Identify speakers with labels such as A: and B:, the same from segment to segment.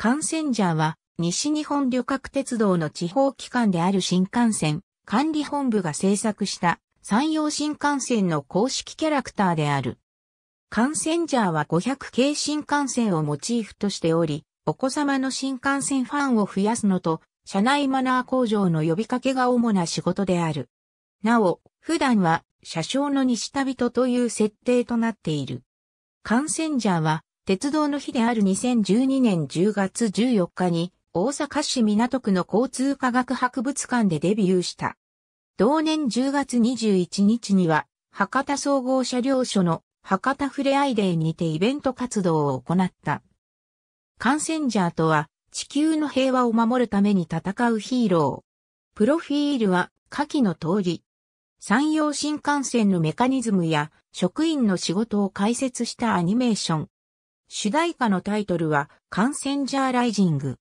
A: 幹線ジャーは、西日本旅客鉄道の地方機関である新幹線、管理本部が制作した山陽新幹線の公式キャラクターである。幹線ジャーは500系新幹線をモチーフとしており、お子様の新幹線ファンを増やすのと、車内マナー向上の呼びかけが主な仕事である。なお、普段は車掌の西旅人という設定となっている。幹線ジャーは鉄道の日である2012年10月14日に、大阪市港区の交通科学博物館でデビューした。同年10月21日には、博多総合車両所の博多ふれあいデーにてイベント活動を行った。感染者ジャーとは、地球の平和を守るために戦うヒーロー。プロフィールは、下記の通り。山陽新幹線のメカニズムや、職員の仕事を解説したアニメーション。主題歌のタイトルは、カンセンジャーライジング。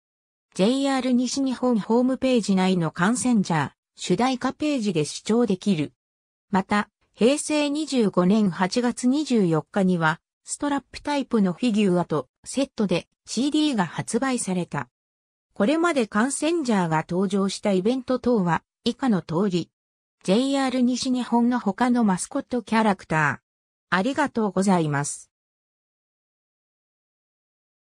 A: JR 西日本ホームページ内のカンセンジャー、主題歌ページで視聴できる。また、平成25年8月24日には、ストラップタイプのフィギュアとセットで CD が発売された。これまでカンセンジャーが登場したイベント等は、以下の通り。JR 西日本の他のマスコットキャラクター。ありがとうございます。